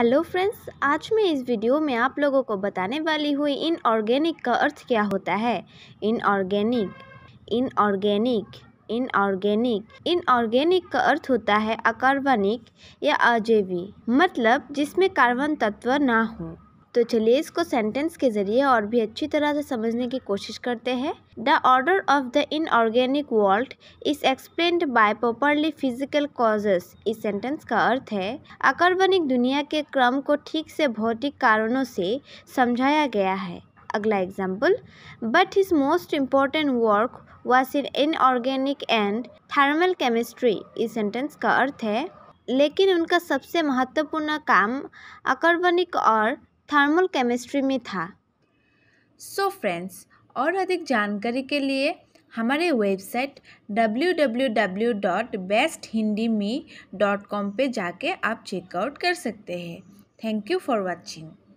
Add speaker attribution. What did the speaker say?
Speaker 1: hello friends आज मैं इस वीडियो में आप लोगों को बताने वाली हुई इन ऑर्गेनिक का अर्थ क्या होता है inorganic inorganic inorganic inorganic का अर्थ होता है अकार्बनिक या अजैवी मतलब जिसमें कार्बन तत्व ना हो तो चलिए इसको सेंटेंस के ज़रिए और भी अच्छी तरह से समझने की कोशिश करते हैं the order of the inorganic world is explained by properly physical causes इस सेंटेंस का अर्थ है अकार्बनिक दुनिया के क्रम को ठीक से भौतिक कारणों से समझाया गया है अगला example but his most important work was in inorganic and thermal chemistry इस सेंटेंस का अर्थ है लेकिन उनका सबसे महत्वपूर्ण काम अकार्बनिक और थर्मल केमिस्ट्री में था सो so
Speaker 2: फ्रेंड्स और अधिक जानकारी के लिए हमारे वेबसाइट www.besthindime.com पे जाके आप चेकआउट कर सकते हैं थैंक यू फॉर वाचिंग